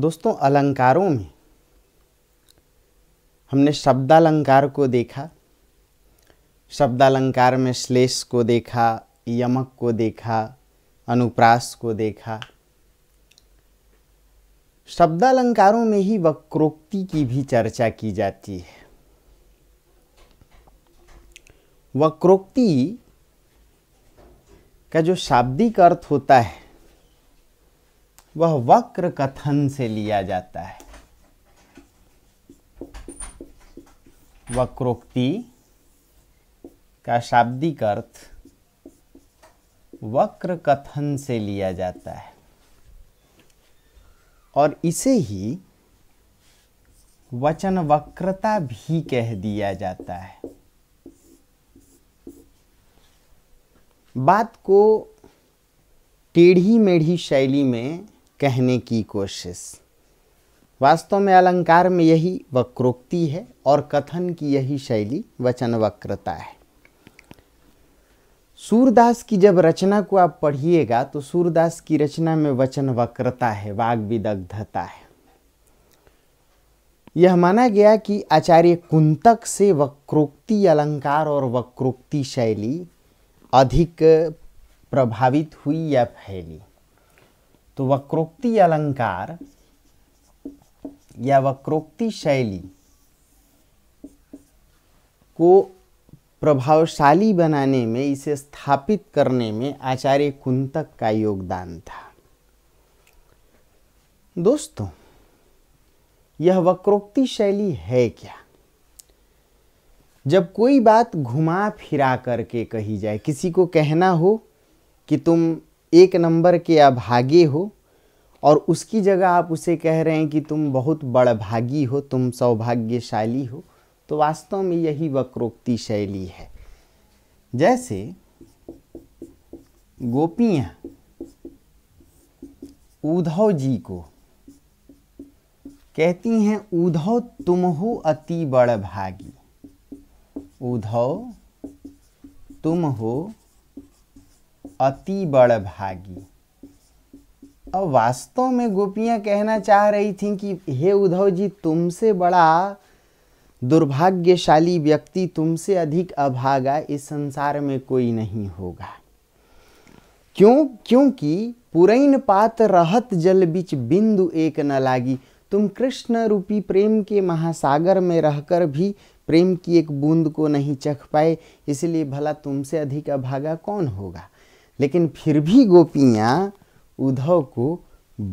दोस्तों अलंकारों में हमने शब्दालंकार को देखा शब्दालंकार में श्लेष को देखा यमक को देखा अनुप्रास को देखा शब्दालंकारों में ही वक्रोक्ति की भी चर्चा की जाती है वक्रोक्ति का जो शाब्दिक अर्थ होता है वह वक्र कथन से लिया जाता है वक्रोक्ति का शाब्दिक अर्थ वक्र कथन से लिया जाता है और इसे ही वचन वक्रता भी कह दिया जाता है बात को टेढ़ी मेढ़ी शैली में कहने की कोशिश वास्तव में अलंकार में यही वक्रोक्ति है और कथन की यही शैली वचन वक्रता है सूरदास की जब रचना को आप पढ़िएगा तो सूरदास की रचना में वचन वक्रता है वाग विदग्धता है यह माना गया कि आचार्य कुंतक से वक्रोक्ति अलंकार और वक्रोक्ति शैली अधिक प्रभावित हुई या फैली तो वक्रोक्ति अलंकार या वक्रोक्ति शैली को प्रभावशाली बनाने में इसे स्थापित करने में आचार्य कुंतक का योगदान था दोस्तों यह वक्रोक्ति शैली है क्या जब कोई बात घुमा फिरा करके कही जाए किसी को कहना हो कि तुम एक नंबर के अभागे हो और उसकी जगह आप उसे कह रहे हैं कि तुम बहुत बड़भागी हो तुम सौभाग्यशाली हो तो वास्तव में यही वक्रोक्ति शैली है जैसे गोपियाँ उद्धव जी को कहती हैं उद्धव तुम हो अति बड़ भागी उद्धव तुम हो अति बड़ भागी अब वास्तव में गोपियां कहना चाह रही थीं कि हे उद्धव जी तुमसे बड़ा दुर्भाग्यशाली व्यक्ति तुमसे अधिक अभागा इस संसार में कोई नहीं होगा क्यों क्योंकि पुरैन पात रहत जल बीच बिंदु एक न लागी तुम कृष्ण रूपी प्रेम के महासागर में रहकर भी प्रेम की एक बूंद को नहीं चख पाए इसलिए भला तुमसे अधिक अभागा कौन होगा लेकिन फिर भी गोपियाँ उद्धव को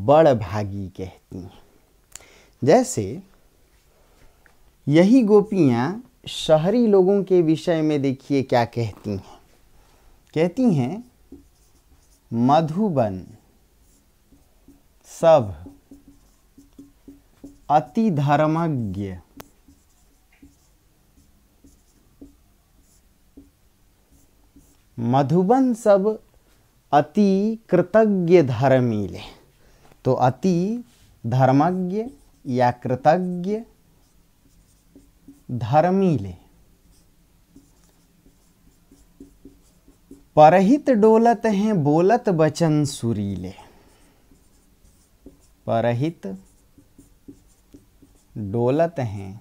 बड़ भागी कहती हैं जैसे यही गोपियाँ शहरी लोगों के विषय में देखिए क्या कहती हैं कहती हैं मधुबन सब अति धर्मज्ञ मधुबन सब अति कृतज्ञ धर्मीले तो अति धर्मज्ञ या कृतज्ञ धर्मीले परहित डोलत हैं बोलत बचन सुरीले परहित डोलत हैं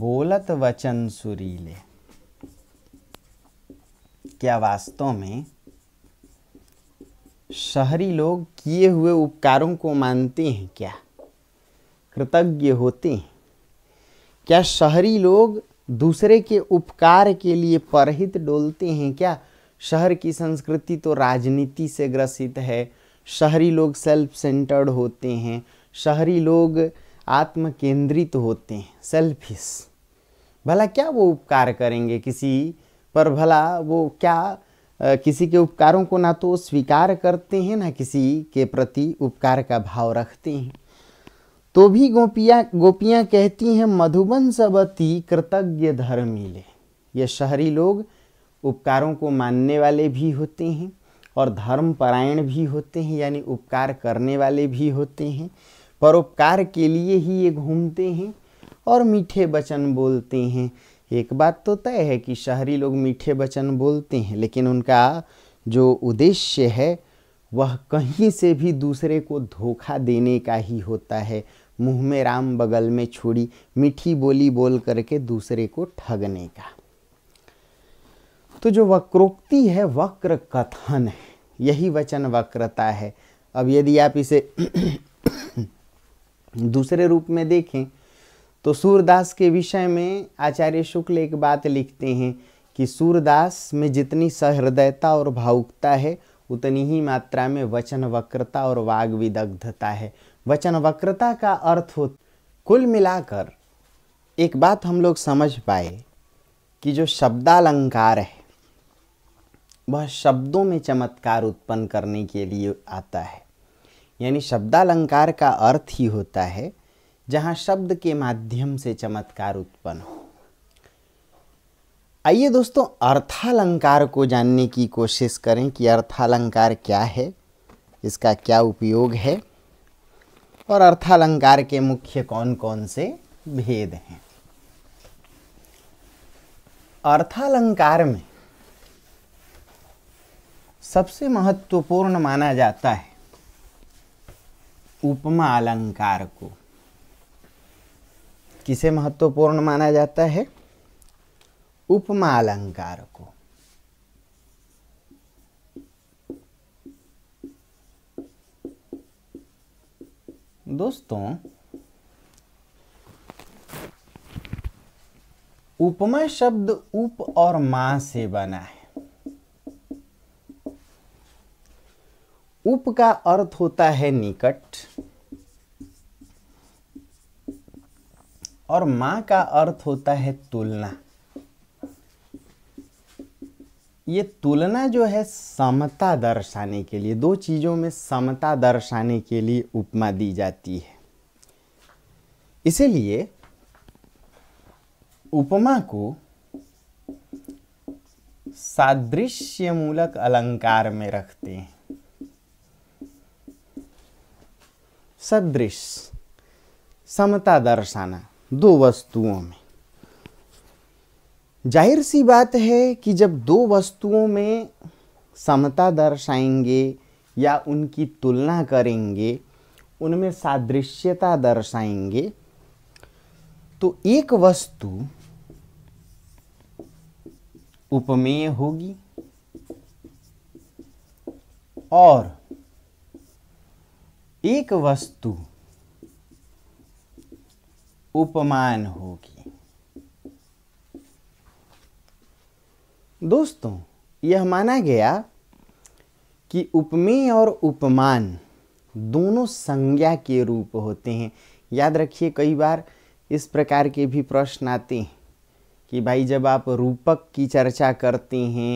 बोलत वचन सुरीले क्या वास्तव में शहरी लोग किए हुए उपकारों को मानते हैं क्या कृतज्ञ होते हैं क्या शहरी लोग दूसरे के उपकार के लिए परहित डोलते हैं क्या शहर की संस्कृति तो राजनीति से ग्रसित है शहरी लोग सेल्फ सेंटर्ड होते हैं शहरी लोग आत्म केंद्रित होते हैं सेल्फिश भला क्या वो उपकार करेंगे किसी पर भला वो क्या किसी के उपकारों को ना तो स्वीकार करते हैं ना किसी के प्रति उपकार का भाव रखते हैं तो भी गोपियाँ गोपियाँ कहती हैं मधुबन सबती कृतज्ञ धर्म मिले ये शहरी लोग उपकारों को मानने वाले भी होते हैं और धर्मपरायण भी होते हैं यानी उपकार करने वाले भी होते हैं पर उपकार के लिए ही ये घूमते हैं और मीठे वचन बोलते हैं एक बात तो तय है कि शहरी लोग मीठे वचन बोलते हैं लेकिन उनका जो उद्देश्य है वह कहीं से भी दूसरे को धोखा देने का ही होता है मुंह में राम बगल में छोड़ी मीठी बोली बोल करके दूसरे को ठगने का तो जो वक्रोक्ति है वक्र कथन है यही वचन वक्रता है अब यदि आप इसे दूसरे रूप में देखें तो सूरदास के विषय में आचार्य शुक्ल एक बात लिखते हैं कि सूरदास में जितनी सहृदयता और भावुकता है उतनी ही मात्रा में वचन वक्रता और वाग विदग्धता है वचन वक्रता का अर्थ हो कुल मिलाकर एक बात हम लोग समझ पाए कि जो शब्दालंकार है वह शब्दों में चमत्कार उत्पन्न करने के लिए आता है यानी शब्दालंकार का अर्थ ही होता है जहाँ शब्द के माध्यम से चमत्कार उत्पन्न हो आइए दोस्तों अर्थालंकार को जानने की कोशिश करें कि अर्थालंकार क्या है इसका क्या उपयोग है और अर्थालंकार के मुख्य कौन कौन से भेद हैं अर्थालंकार में सबसे महत्वपूर्ण माना जाता है उपमा अलंकार को किसे महत्वपूर्ण माना जाता है उपमा अलंकार को दोस्तों उपमा शब्द उप और मां से बना है उप का अर्थ होता है निकट मां का अर्थ होता है तुलना ये तुलना जो है समता दर्शाने के लिए दो चीज़ों में समता दर्शाने के लिए उपमा दी जाती है इसीलिए उपमा को सादृश्यमूलक अलंकार में रखते हैं सदृश समता दर्शाना दो वस्तुओं में जाहिर सी बात है कि जब दो वस्तुओं में समता दर्शाएंगे या उनकी तुलना करेंगे उनमें सादृश्यता दर्शाएंगे तो एक वस्तु उपमेय होगी और एक वस्तु उपमान होगी दोस्तों यह माना गया कि उपमेय और उपमान दोनों संज्ञा के रूप होते हैं याद रखिए कई बार इस प्रकार के भी प्रश्न आते हैं कि भाई जब आप रूपक की चर्चा करते हैं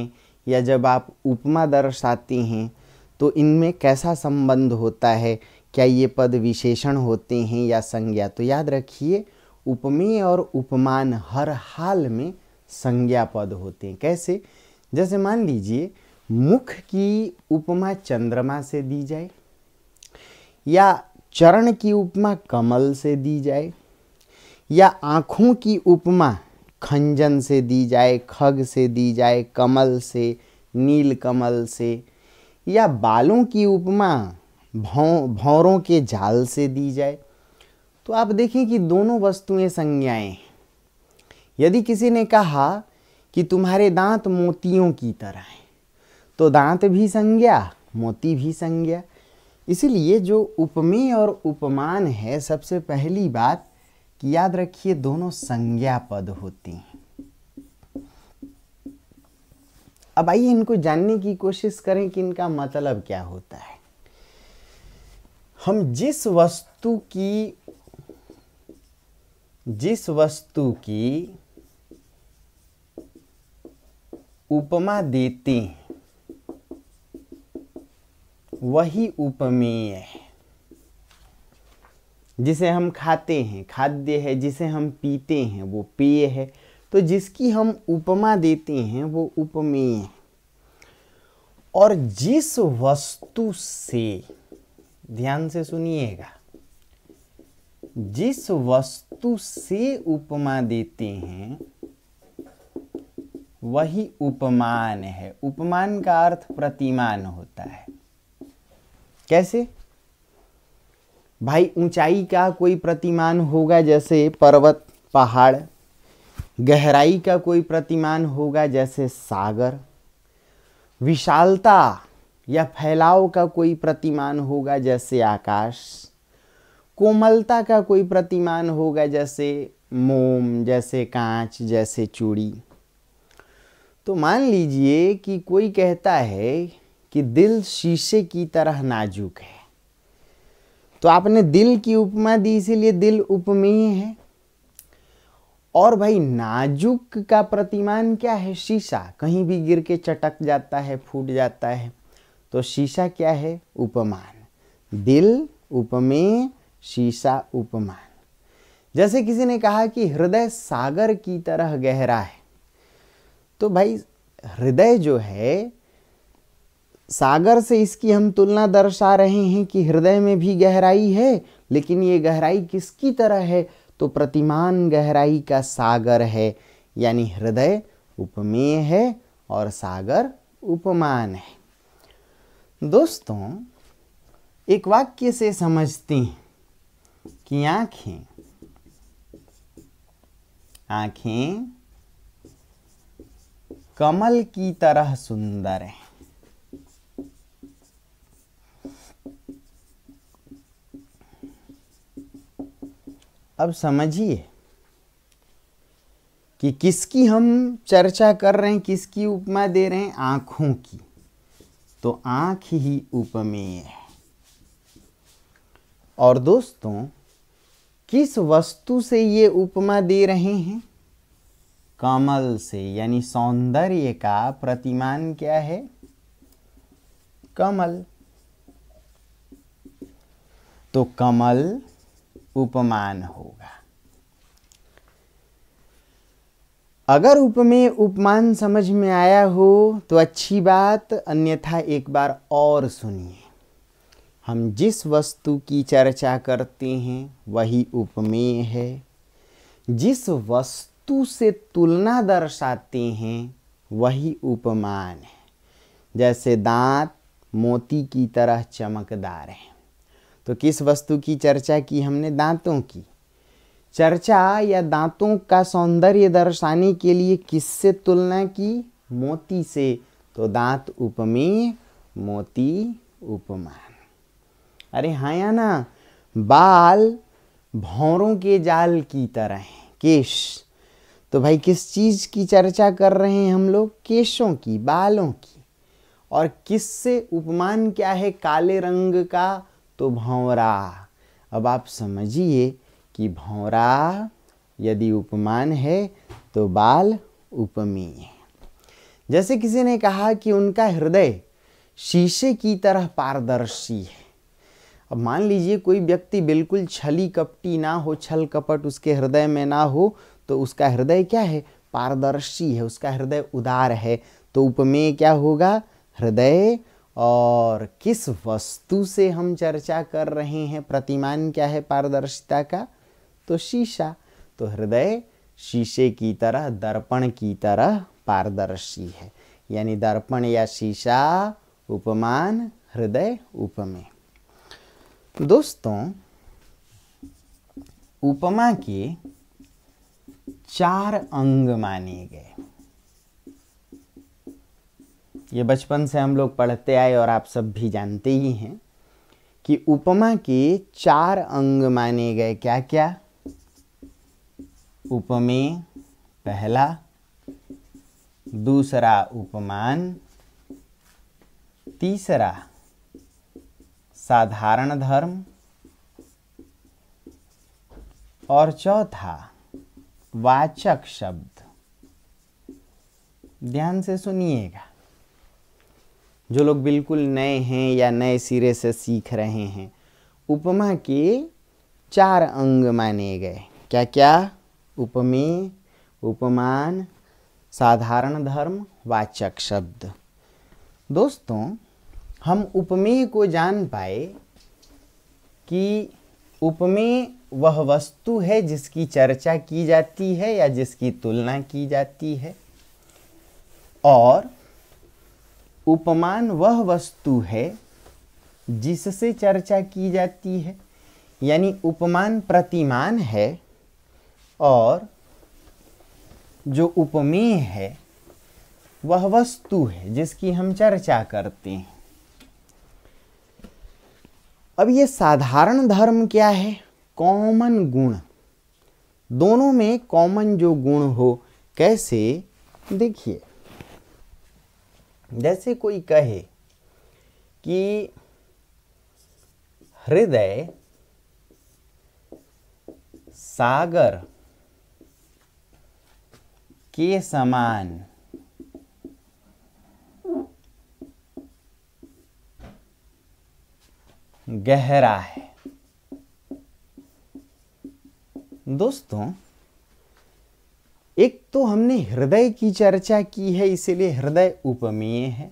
या जब आप उपमा दर्शाते हैं तो इनमें कैसा संबंध होता है क्या ये पद विशेषण होते हैं या संज्ञा तो याद रखिए उपमेय और उपमान हर हाल में संज्ञा पद होते हैं कैसे जैसे मान लीजिए मुख की उपमा चंद्रमा से दी जाए या चरण की उपमा कमल से दी जाए या आँखों की उपमा खंजन से दी जाए खग से दी जाए कमल से नील कमल से या बालों की उपमा भौ भौरों के जाल से दी जाए तो आप देखें कि दोनों वस्तुएं संज्ञाएं हैं यदि किसी ने कहा कि तुम्हारे दांत मोतियों की तरह हैं तो दांत भी संज्ञा मोती भी संज्ञा इसलिए जो उपमेय और उपमान है सबसे पहली बात कि याद रखिए दोनों संज्ञा पद होती हैं अब आइए इनको जानने की कोशिश करें कि इनका मतलब क्या होता है हम जिस वस्तु की जिस वस्तु की उपमा देते हैं वही उपमेय है जिसे हम खाते हैं खाद्य है जिसे हम पीते हैं वो पेय है तो जिसकी हम उपमा देते हैं वो उपमेय है और जिस वस्तु से ध्यान से सुनिएगा जिस वस्तु से उपमा देते हैं वही उपमान है उपमान का अर्थ प्रतिमान होता है कैसे भाई ऊंचाई का कोई प्रतिमान होगा जैसे पर्वत पहाड़ गहराई का कोई प्रतिमान होगा जैसे सागर विशालता या फैलाव का कोई प्रतिमान होगा जैसे आकाश कोमलता का कोई प्रतिमान होगा जैसे मोम जैसे कांच जैसे चूड़ी तो मान लीजिए कि कोई कहता है कि दिल शीशे की तरह नाजुक है तो आपने दिल की उपमा दी इसीलिए दिल उपमेय है और भाई नाजुक का प्रतिमान क्या है शीशा कहीं भी गिर के चटक जाता है फूट जाता है तो शीशा क्या है उपमान दिल उपमेय शीशा उपमान जैसे किसी ने कहा कि हृदय सागर की तरह गहरा है तो भाई हृदय जो है सागर से इसकी हम तुलना दर्शा रहे हैं कि हृदय में भी गहराई है लेकिन ये गहराई किसकी तरह है तो प्रतिमान गहराई का सागर है यानी हृदय उपमेय है और सागर उपमान है दोस्तों एक वाक्य से समझते हैं कि आंखें आंखें कमल की तरह सुंदर हैं अब समझिए कि किसकी हम चर्चा कर रहे हैं किसकी उपमा दे रहे हैं आंखों की तो आँख ही उपमेय है और दोस्तों किस वस्तु से ये उपमा दे रहे हैं कमल से यानी सौंदर्य का प्रतिमान क्या है कमल तो कमल उपमान होगा अगर उपमेय उपमान समझ में आया हो तो अच्छी बात अन्यथा एक बार और सुनिए हम जिस वस्तु की चर्चा करते हैं वही उपमेय है जिस वस्तु से तुलना दर्शाते हैं वही उपमान है जैसे दांत मोती की तरह चमकदार हैं तो किस वस्तु की चर्चा की हमने दांतों की चर्चा या दांतों का सौंदर्य दर्शाने के लिए किससे तुलना की मोती से तो दांत उपमेय मोती उपमान अरे हाँ या ना बाल भौरों के जाल की तरह हैं केश तो भाई किस चीज़ की चर्चा कर रहे हैं हम लोग केशों की बालों की और किससे उपमान क्या है काले रंग का तो भौरा अब आप समझिए कि भौरा यदि उपमान है तो बाल उपमी है जैसे किसी ने कहा कि उनका हृदय शीशे की तरह पारदर्शी है अब मान लीजिए कोई व्यक्ति बिल्कुल छली कपटी ना हो छल कपट उसके हृदय में ना हो तो उसका हृदय क्या है पारदर्शी है उसका हृदय उदार है तो उपमेय क्या होगा हृदय और किस वस्तु से हम चर्चा कर रहे हैं प्रतिमान क्या है पारदर्शिता का तो शीशा तो हृदय शीशे की तरह दर्पण की तरह पारदर्शी है यानी दर्पण या शीशा उपमान हृदय उपमे दोस्तों उपमा के चार अंग माने गए ये बचपन से हम लोग पढ़ते आए और आप सब भी जानते ही हैं कि उपमा के चार अंग माने गए क्या क्या उपमेय पहला दूसरा उपमान तीसरा साधारण धर्म और चौथा वाचक शब्द ध्यान से सुनिएगा जो लोग बिल्कुल नए हैं या नए सिरे से सीख रहे हैं उपमा के चार अंग माने गए क्या क्या उपमेय उपमान साधारण धर्म वाचक शब्द दोस्तों हम उपमेय को जान पाए कि उपमेय वह वस्तु है जिसकी चर्चा की जाती है या जिसकी तुलना की जाती है और उपमान वह वस्तु है जिससे चर्चा की जाती है यानी उपमान प्रतिमान है और जो उपमेय है वह वस्तु है जिसकी हम चर्चा करते हैं अब ये साधारण धर्म क्या है कॉमन गुण दोनों में कॉमन जो गुण हो कैसे देखिए जैसे कोई कहे कि हृदय सागर के समान गहरा है दोस्तों एक तो हमने हृदय की चर्चा की है इसीलिए हृदय उपमेय है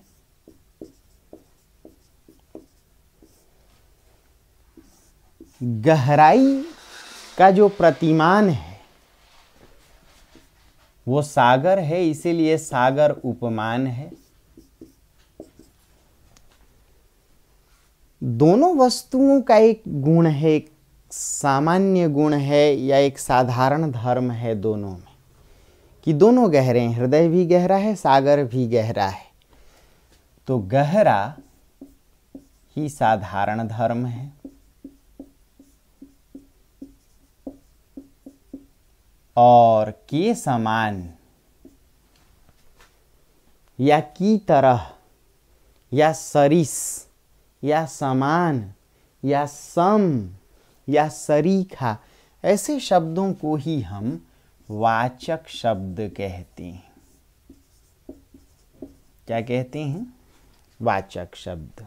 गहराई का जो प्रतिमान है वो सागर है इसीलिए सागर उपमान है दोनों वस्तुओं का एक गुण है एक सामान्य गुण है या एक साधारण धर्म है दोनों में कि दोनों गहरे हैं हृदय भी गहरा है सागर भी गहरा है तो गहरा ही साधारण धर्म है और के समान या की तरह या सरिस या समान या सम या सरीखा ऐसे शब्दों को ही हम वाचक शब्द कहते हैं क्या कहते हैं वाचक शब्द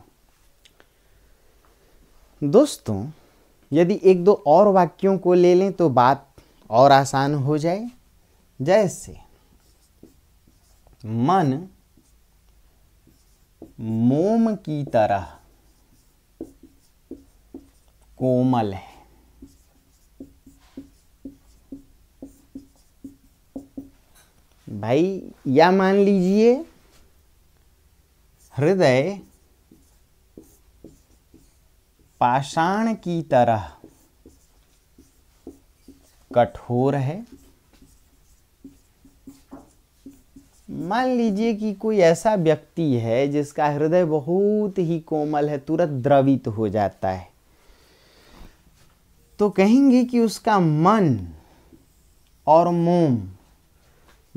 दोस्तों यदि एक दो और वाक्यों को ले लें तो बात और आसान हो जाए जैसे मन मोम की तरह कोमल है भाई या मान लीजिए हृदय पाषाण की तरह कठोर है मान लीजिए कि कोई ऐसा व्यक्ति है जिसका हृदय बहुत ही कोमल है तुरंत द्रवित हो जाता है तो कहेंगे कि उसका मन और मोम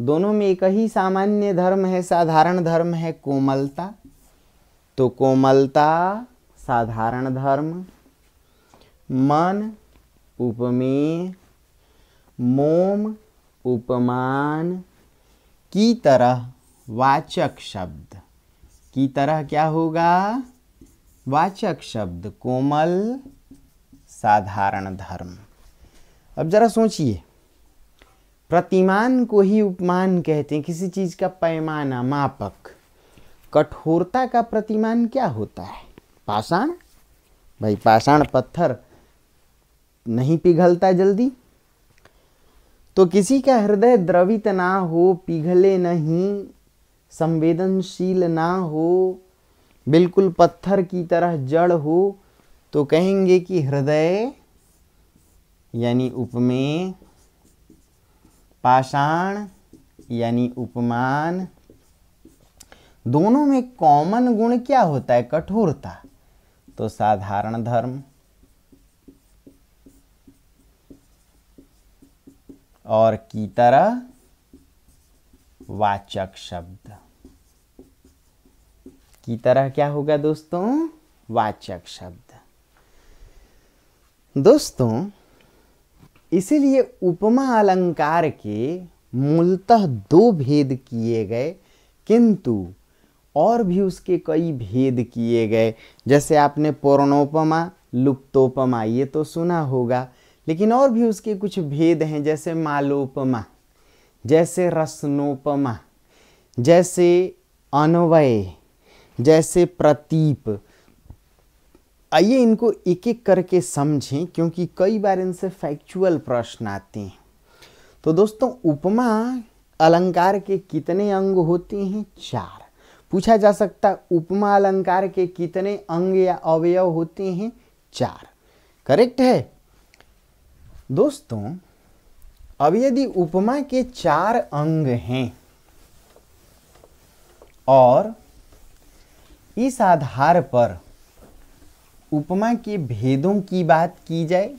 दोनों में एक ही सामान्य धर्म है साधारण धर्म है कोमलता तो कोमलता साधारण धर्म मन उपमेय मोम उपमान की तरह वाचक शब्द की तरह क्या होगा वाचक शब्द कोमल साधारण धर्म अब जरा सोचिए प्रतिमान को ही उपमान कहते हैं किसी चीज़ का पैमाना मापक कठोरता का प्रतिमान क्या होता है पाषाण भाई पाषाण पत्थर नहीं पिघलता जल्दी तो किसी का हृदय द्रवित ना हो पिघले नहीं संवेदनशील ना हो बिल्कुल पत्थर की तरह जड़ हो तो कहेंगे कि हृदय यानी उपमेय पाषाण यानी उपमान दोनों में कॉमन गुण क्या होता है कठोरता तो साधारण धर्म और की तरह वाचक शब्द की तरह क्या होगा दोस्तों वाचक शब्द दोस्तों इसीलिए उपमा अलंकार के मूलतः दो भेद किए गए किंतु और भी उसके कई भेद किए गए जैसे आपने पूर्णोपमा लुप्तोपमा ये तो सुना होगा लेकिन और भी उसके कुछ भेद हैं जैसे मालोपमा जैसे रसनोपमा जैसे अनवय जैसे प्रतीप आइए इनको एक एक करके समझें क्योंकि कई बार इनसे फैक्चुअल प्रश्न आते हैं तो दोस्तों उपमा अलंकार के कितने अंग होते हैं चार पूछा जा सकता उपमा अलंकार के कितने अंग या अवयव होते हैं चार करेक्ट है दोस्तों अब यदि उपमा के चार अंग हैं और इस आधार पर उपमा के भेदों की बात की जाए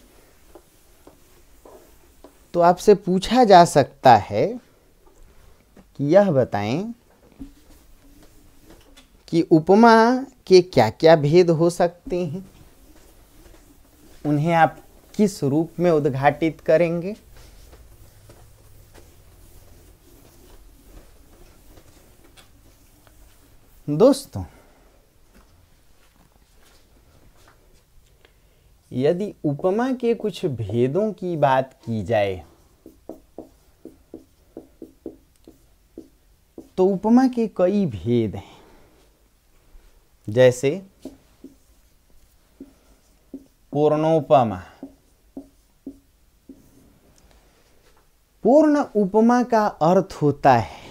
तो आपसे पूछा जा सकता है कि यह बताएं कि उपमा के क्या क्या भेद हो सकते हैं उन्हें आप किस रूप में उद्घाटित करेंगे दोस्तों यदि उपमा के कुछ भेदों की बात की जाए तो उपमा के कई भेद हैं जैसे पूर्णोपमा पूर्ण उपमा का अर्थ होता है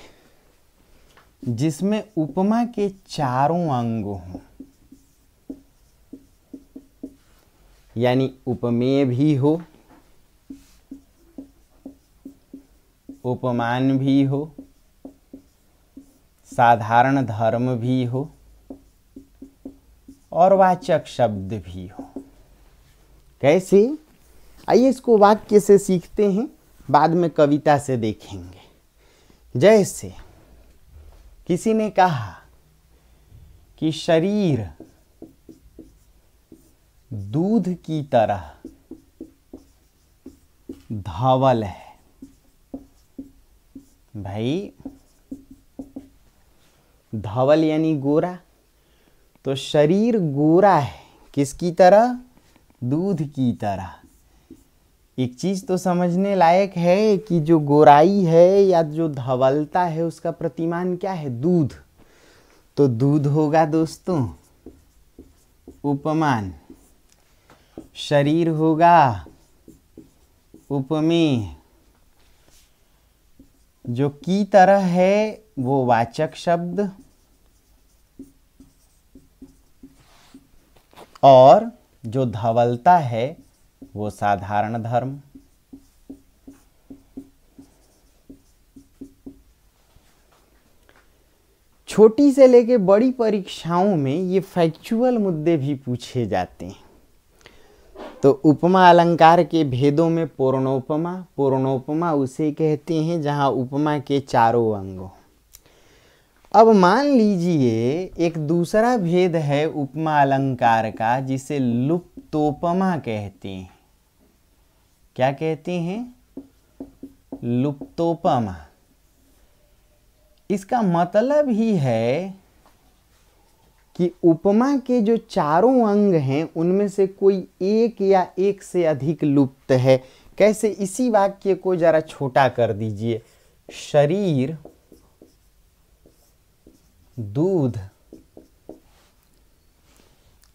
जिसमें उपमा के चारों अंग हों यानी उपमेय भी हो उपमान भी हो साधारण धर्म भी हो और वाचक शब्द भी हो कैसे आइए इसको वाक्य से सीखते हैं बाद में कविता से देखेंगे जैसे किसी ने कहा कि शरीर दूध की तरह धावल है भाई धावल यानी गोरा तो शरीर गोरा है किसकी तरह दूध की तरह एक चीज़ तो समझने लायक है कि जो गोराई है या जो धवलता है उसका प्रतिमान क्या है दूध तो दूध होगा दोस्तों उपमान शरीर होगा उपमेय जो की तरह है वो वाचक शब्द और जो धवलता है वो साधारण धर्म छोटी से लेके बड़ी परीक्षाओं में ये फैक्चुअल मुद्दे भी पूछे जाते हैं तो उपमा अलंकार के भेदों में पूर्णोपमा पूर्णोपमा उसे कहते हैं जहाँ उपमा के चारों अंग हो अब मान लीजिए एक दूसरा भेद है उपमा अलंकार का जिसे लुप्तोपमा कहते हैं क्या कहते हैं लुप्तोपम इसका मतलब ही है कि उपमा के जो चारों अंग हैं उनमें से कोई एक या एक से अधिक लुप्त है कैसे इसी वाक्य को जरा छोटा कर दीजिए शरीर दूध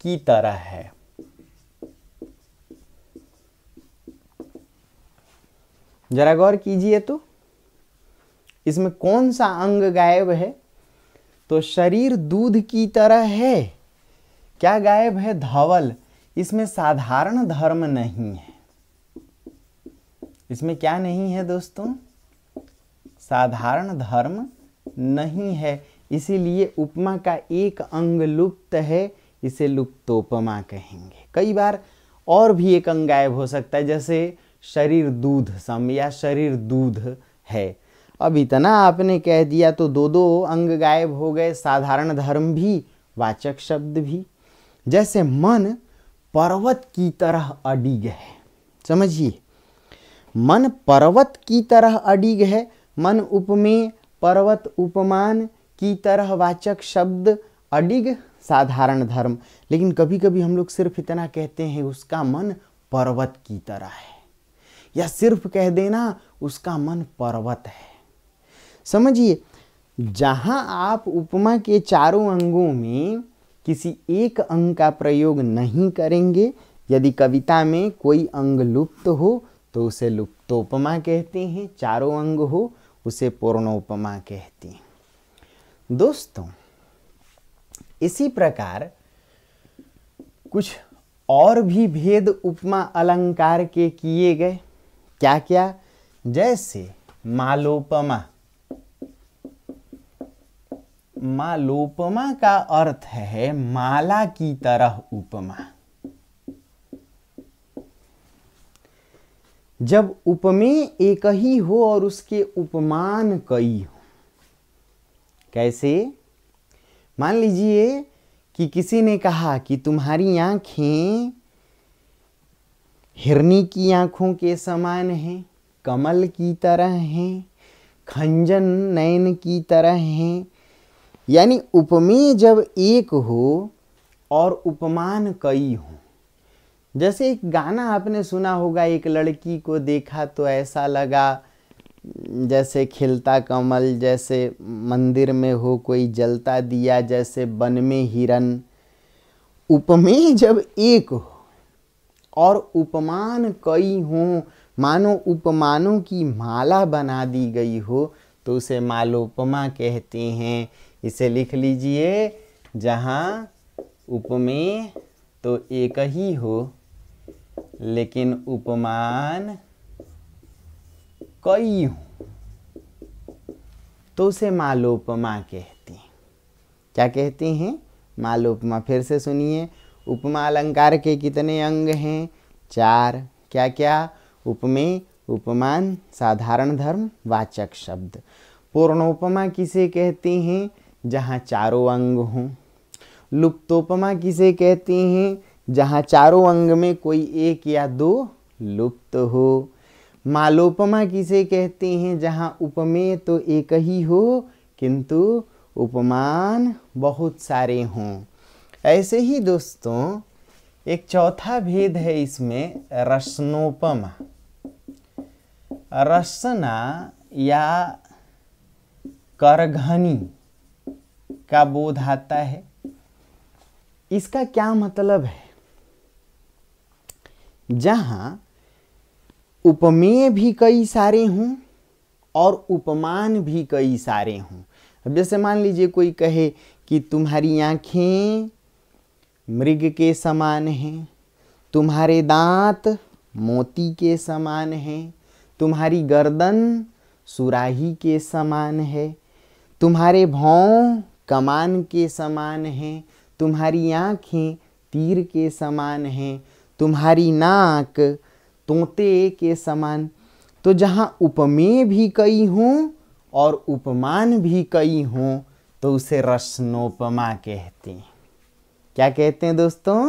की तरह है जरा गौर कीजिए तो इसमें कौन सा अंग गायब है तो शरीर दूध की तरह है क्या गायब है धवल इसमें साधारण धर्म नहीं है इसमें क्या नहीं है दोस्तों साधारण धर्म नहीं है इसीलिए उपमा का एक अंग लुप्त है इसे लुप्तोपमा कहेंगे कई बार और भी एक अंग गायब हो सकता है जैसे शरीर दूध सम या शरीर दूध है अब इतना आपने कह दिया तो दो दो अंग गायब हो गए साधारण धर्म भी वाचक शब्द भी जैसे मन पर्वत की तरह अडिग है समझिए मन पर्वत की तरह अडिग है मन उपमेय पर्वत उपमान की तरह वाचक शब्द अडिग साधारण धर्म लेकिन कभी कभी हम लोग सिर्फ इतना कहते हैं उसका मन पर्वत की तरह है या सिर्फ कह देना उसका मन पर्वत है समझिए जहाँ आप उपमा के चारों अंगों में किसी एक अंग का प्रयोग नहीं करेंगे यदि कविता में कोई अंग लुप्त हो तो उसे लुप्तोपमा कहते हैं चारों अंग हो उसे पूर्णोपमा कहते हैं दोस्तों इसी प्रकार कुछ और भी भेद उपमा अलंकार के किए गए क्या क्या जैसे मालोपमा मालोपमा का अर्थ है माला की तरह उपमा जब उपमे एक ही हो और उसके उपमान कई हो कैसे मान लीजिए कि किसी ने कहा कि तुम्हारी आंखें हिरनी की आँखों के समान हैं कमल की तरह हैं खंजन नयन की तरह हैं यानी उपमेय जब एक हो और उपमान कई हो जैसे एक गाना आपने सुना होगा एक लड़की को देखा तो ऐसा लगा जैसे खिलता कमल जैसे मंदिर में हो कोई जलता दिया जैसे वन में हिरन उपमेय जब एक हो और उपमान कई हो मानो उपमानों की माला बना दी गई हो तो उसे मालोपमा कहते हैं इसे लिख लीजिए जहाँ उपमेय तो एक ही हो लेकिन उपमान कई हो तो उसे मालोपमा कहते हैं क्या कहते हैं मालोपमा फिर से सुनिए उपमा अलंकार के कितने अंग हैं चार क्या क्या उपमेय उपमान साधारण धर्म वाचक शब्द पूर्णोपमा किसे कहते हैं जहाँ चारों अंग हों लुप्तोपमा किसे कहते हैं जहाँ चारों अंग में कोई एक या दो लुप्त हो मालोपमा किसे कहते हैं जहाँ उपमेय तो एक ही हो किंतु उपमान बहुत सारे हों ऐसे ही दोस्तों एक चौथा भेद है इसमें रसनोपम रसना या करघनी का बोध आता है इसका क्या मतलब है जहां उपमेय भी कई सारे हों और उपमान भी कई सारे हों अब जैसे मान लीजिए कोई कहे कि तुम्हारी आंखें मृग के समान हैं तुम्हारे दांत मोती के समान हैं तुम्हारी गर्दन सुराही के समान है तुम्हारे भौं कमान के समान हैं तुम्हारी आँखें तीर के समान हैं तुम्हारी नाक तोते के समान तो जहाँ उपमेय भी कई हों और उपमान भी कई हों तो उसे रसनोपमा कहते हैं क्या कहते हैं दोस्तों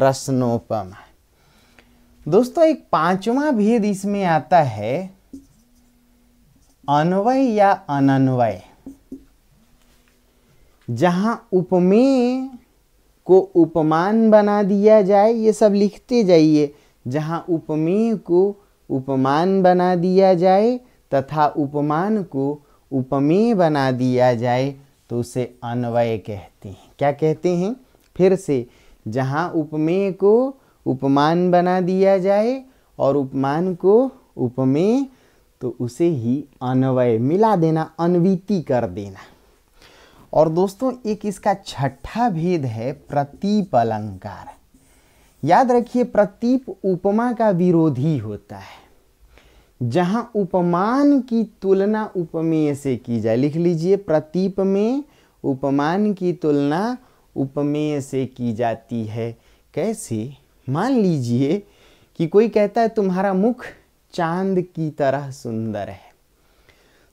रसनोपम दोस्तों एक पांचवा भेद इसमें आता है अन्वय या अनन्वय जहां उपमेय को उपमान बना दिया जाए ये सब लिखते जाइए जहां उपमेय को उपमान बना दिया जाए तथा उपमान को उपमेय बना दिया जाए तो उसे अन्वय कहते हैं क्या कहते हैं फिर से जहाँ उपमेय को उपमान बना दिया जाए और उपमान को उपमेय तो उसे ही अनवय मिला देना अनवीति कर देना और दोस्तों एक इसका छठा भेद है प्रतीप अलंकार याद रखिए प्रतीप उपमा का विरोधी होता है जहाँ उपमान की तुलना उपमेय से की जाए लिख लीजिए प्रतीप में उपमान की तुलना उपमेय से की जाती है कैसे मान लीजिए कि कोई कहता है तुम्हारा मुख चांद की तरह सुंदर है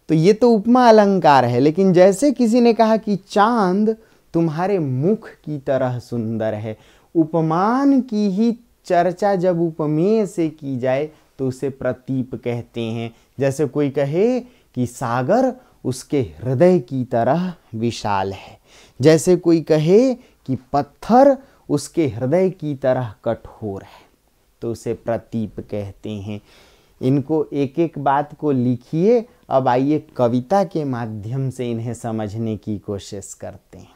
तो ये तो उपमा अलंकार है लेकिन जैसे किसी ने कहा कि चांद तुम्हारे मुख की तरह सुंदर है उपमान की ही चर्चा जब उपमेय से की जाए तो उसे प्रतीप कहते हैं जैसे कोई कहे कि सागर उसके हृदय की तरह विशाल है जैसे कोई कहे कि पत्थर उसके हृदय की तरह कठोर है तो उसे प्रतीप कहते हैं इनको एक एक बात को लिखिए अब आइए कविता के माध्यम से इन्हें समझने की कोशिश करते हैं